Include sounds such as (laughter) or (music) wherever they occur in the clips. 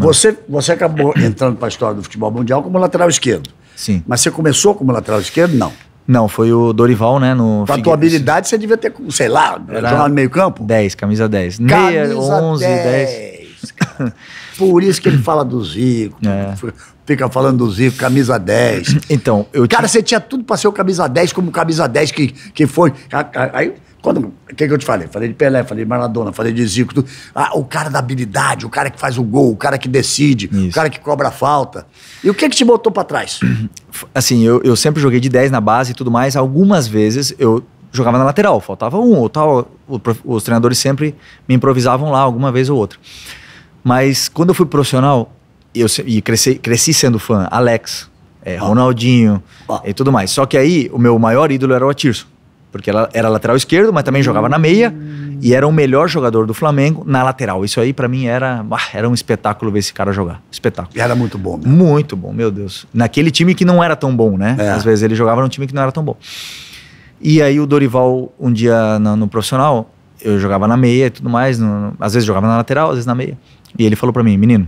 Você, você acabou (laughs) entrando para a história do futebol mundial como lateral esquerdo. Sim. Mas você começou como lateral esquerdo? Não. Não, foi o Dorival, né? No a tua habilidade, você devia ter, sei lá, jogado no meio-campo? 10, camisa 10. Meia, 11, 10. 10. Por isso que ele fala do Zico. É. Fica falando do Zico, camisa 10. Então, eu. Cara, tinha... você tinha tudo para ser o camisa 10, como camisa 10 que, que foi. Aí quando, o que, que eu te falei? Falei de Pelé, falei de Maradona, falei de Zico. Tudo. Ah, o cara da habilidade, o cara que faz o gol, o cara que decide, Isso. o cara que cobra a falta. E o que que te botou para trás? (clears throat) Assim, eu, eu sempre joguei de 10 na base e tudo mais. Algumas vezes eu jogava na lateral, faltava um ou tal. Os treinadores sempre me improvisavam lá, alguma vez ou outra. Mas quando eu fui profissional, eu, e cresci, cresci sendo fã, Alex, é, Ronaldinho ah. e tudo mais. Só que aí o meu maior ídolo era o Atirso porque ela era lateral esquerdo, mas também jogava na meia e era o melhor jogador do Flamengo na lateral. Isso aí para mim era, era um espetáculo ver esse cara jogar. Espetáculo. Era muito bom. Né? Muito bom, meu Deus. Naquele time que não era tão bom, né? É. Às vezes ele jogava num time que não era tão bom. E aí o Dorival, um dia no, no profissional, eu jogava na meia e tudo mais, no, às vezes jogava na lateral, às vezes na meia. E ele falou para mim, menino,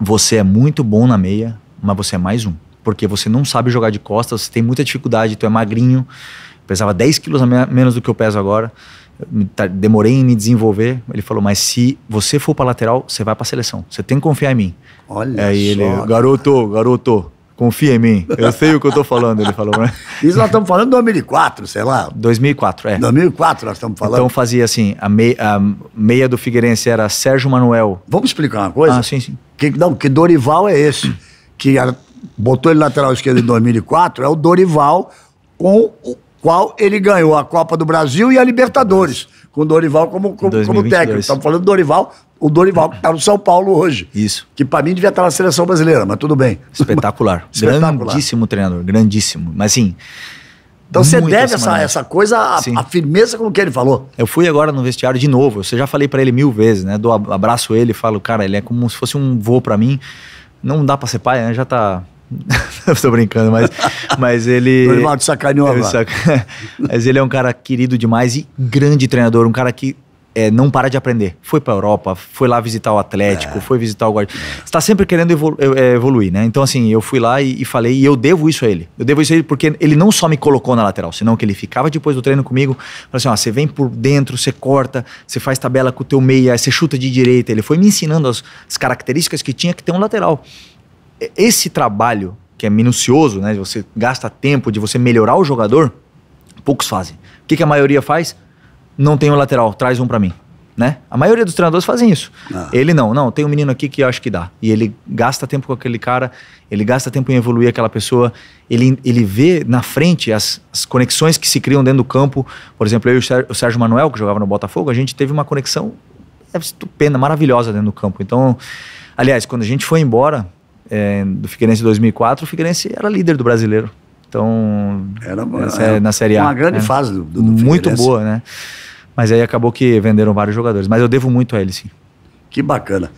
você é muito bom na meia, mas você é mais um porque você não sabe jogar de costas, você tem muita dificuldade, tu é magrinho, pesava 10 quilos a menos do que eu peso agora, tá, demorei em me desenvolver. Ele falou, mas se você for para lateral, você vai para seleção, você tem que confiar em mim. Olha Aí só, ele, garoto, garoto, confia em mim, eu sei o que eu tô falando, ele falou. Né? (laughs) Isso nós estamos falando de 2004, sei lá. 2004, é. 2004 nós estamos falando. Então fazia assim, a, mei, a meia do Figueirense era Sérgio Manuel. Vamos explicar uma coisa? Ah, sim, sim. Que, não, que Dorival é esse? Que botou ele lateral esquerdo em 2004, é o Dorival, com o qual ele ganhou a Copa do Brasil e a Libertadores, com o Dorival como, como, como técnico. Estamos falando do Dorival, o Dorival que está no São Paulo hoje. Isso. Que para mim devia estar tá na seleção brasileira, mas tudo bem. Espetacular. (laughs) Espetacular. Grandíssimo treinador, grandíssimo. Mas assim. Então você deve essa, essa coisa, a, a, firmeza com que ele falou. Eu fui agora no vestiário de novo. Eu já falei para ele mil vezes, né? Dou abraço ele, falo, cara, ele é como se fosse um vôo para mim não dá para ser pai, né? Já tá. Estou (laughs) brincando, mas, mas ele. sacaneou agora. Saca... (laughs) mas ele é um cara querido demais e grande treinador, um cara que é, não para de aprender. Foi para a Europa, foi lá visitar o Atlético, é. foi visitar o Guardião. É. Você Está sempre querendo evolu é, evoluir, né? Então, assim, eu fui lá e, e, falei, e eu devo isso a ele. Eu devo isso a ele porque ele não só me colocou na lateral, senão que ele ficava depois do treino comigo, falou assim: ó, você vem por dentro, você corta, você faz tabela com o teu meia, você chuta de direita. Ele foi me ensinando as, as características que tinha que ter um lateral. Esse trabalho, que é minucioso, né? Você gasta tempo de você melhorar o jogador, poucos fazem. O que, que a maioria faz? não tenho lateral, traz um para mim. Né? A maioria dos treinadores fazem isso. Ah. Ele não, não, tem um menino aqui que eu acho que dá. E ele gasta tempo com aquele cara, ele gasta tempo em evoluir aquela pessoa, ele, ele vê na frente as, as conexões que se criam dentro do campo. Por exemplo, eu e o Sérgio Manuel, que jogava no Botafogo, a gente teve uma conexão estupenda, maravilhosa dentro do campo. Então, aliás, quando a gente foi embora é, do Figueirense 2004, o Figueirense era líder do brasileiro. Então, era, era, é na é Série A. Uma grande é, fase do, do Muito boa, né? Mas aí acabou que venderam vários jogadores. Mas eu devo muito a ele, sim. Que bacana.